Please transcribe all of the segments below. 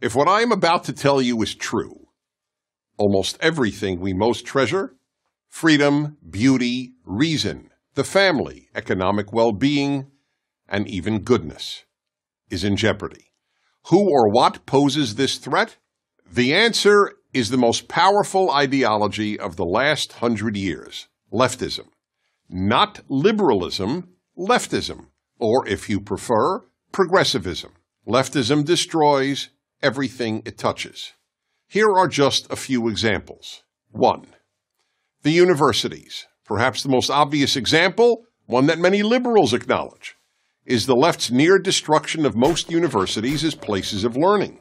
If what I am about to tell you is true, almost everything we most treasure freedom, beauty, reason, the family, economic well being, and even goodness is in jeopardy. Who or what poses this threat? The answer is the most powerful ideology of the last hundred years leftism. Not liberalism, leftism, or if you prefer, progressivism. Leftism destroys, everything it touches. Here are just a few examples. One, the universities. Perhaps the most obvious example, one that many liberals acknowledge, is the left's near destruction of most universities as places of learning.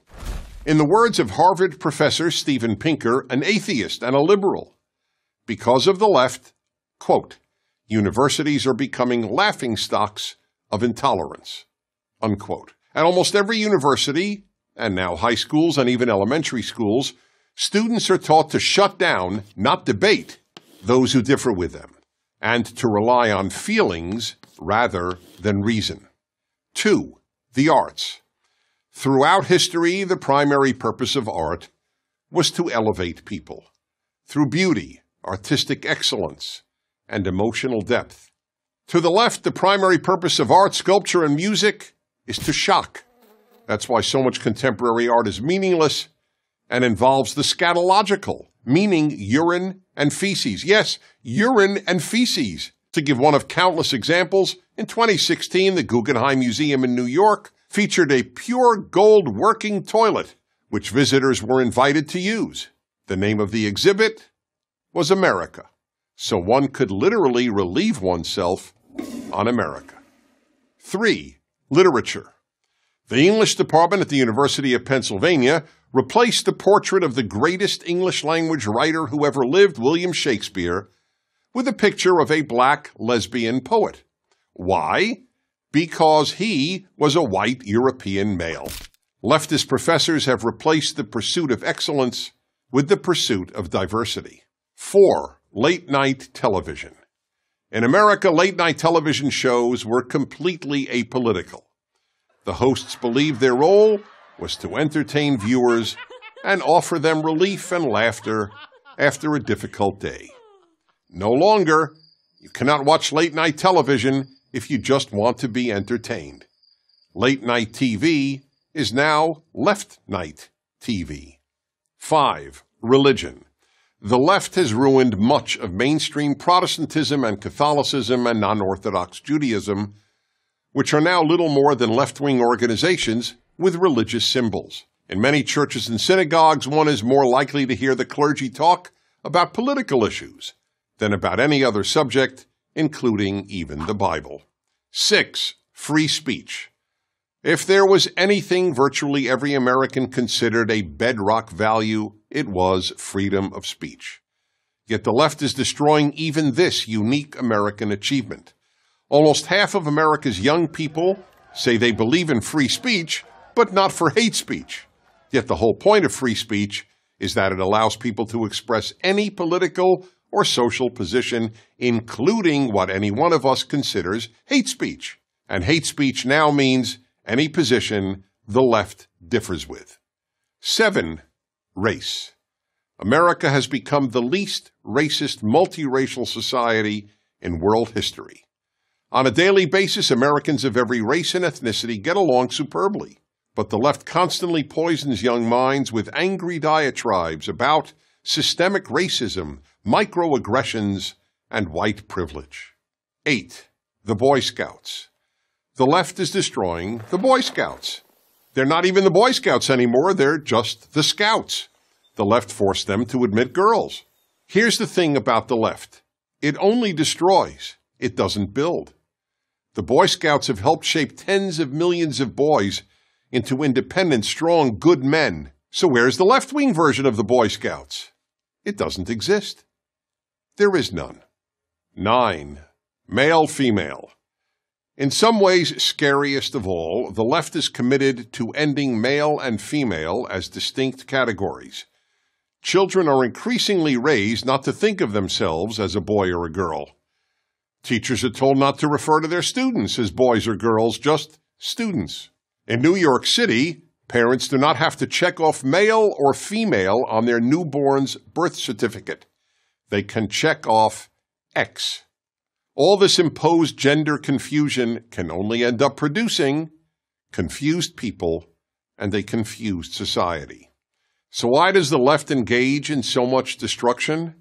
In the words of Harvard professor Steven Pinker, an atheist and a liberal, because of the left, quote, universities are becoming laughingstocks of intolerance, unquote. At almost every university, and now high schools and even elementary schools, students are taught to shut down, not debate, those who differ with them, and to rely on feelings rather than reason. Two, the arts. Throughout history, the primary purpose of art was to elevate people through beauty, artistic excellence, and emotional depth. To the left, the primary purpose of art, sculpture, and music is to shock. That's why so much contemporary art is meaningless and involves the scatological, meaning urine and feces. Yes, urine and feces. To give one of countless examples, in 2016, the Guggenheim Museum in New York featured a pure gold working toilet, which visitors were invited to use. The name of the exhibit was America. So one could literally relieve oneself on America. 3. Literature. The English department at the University of Pennsylvania replaced the portrait of the greatest English language writer who ever lived, William Shakespeare, with a picture of a black lesbian poet. Why? Because he was a white European male. Leftist professors have replaced the pursuit of excellence with the pursuit of diversity. 4. Late night television. In America, late night television shows were completely apolitical. The hosts believed their role was to entertain viewers and offer them relief and laughter after a difficult day. No longer, you cannot watch late night television if you just want to be entertained. Late night TV is now left night TV. 5. Religion. The left has ruined much of mainstream Protestantism and Catholicism and non Orthodox Judaism which are now little more than left wing organizations with religious symbols. In many churches and synagogues, one is more likely to hear the clergy talk about political issues than about any other subject, including even the Bible. 6. Free speech. If there was anything virtually every American considered a bedrock value, it was freedom of speech. Yet the left is destroying even this unique American achievement. Almost half of America's young people say they believe in free speech, but not for hate speech. Yet the whole point of free speech is that it allows people to express any political or social position, including what any one of us considers hate speech. And hate speech now means any position the left differs with. Seven, race. America has become the least racist multiracial society in world history. On a daily basis, Americans of every race and ethnicity get along superbly, but the left constantly poisons young minds with angry diatribes about systemic racism, microaggressions, and white privilege. 8. The Boy Scouts. The left is destroying the Boy Scouts. They're not even the Boy Scouts anymore, they're just the Scouts. The left forced them to admit girls. Here's the thing about the left it only destroys, it doesn't build. The Boy Scouts have helped shape tens of millions of boys into independent, strong, good men. So where's the left wing version of the Boy Scouts? It doesn't exist. There is none. 9. Male female. In some ways, scariest of all, the left is committed to ending male and female as distinct categories. Children are increasingly raised not to think of themselves as a boy or a girl. Teachers are told not to refer to their students as boys or girls, just students. In New York City, parents do not have to check off male or female on their newborn's birth certificate. They can check off X. All this imposed gender confusion can only end up producing confused people and a confused society. So, why does the left engage in so much destruction?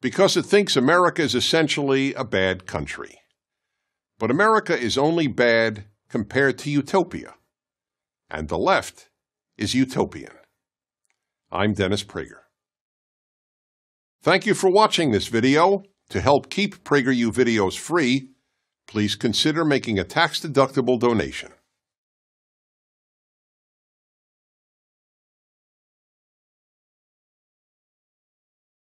because it thinks America is essentially a bad country. But America is only bad compared to utopia, and the left is utopian. I'm Dennis Prager. Thank you for watching this video. To help keep PragerU videos free, please consider making a tax-deductible donation.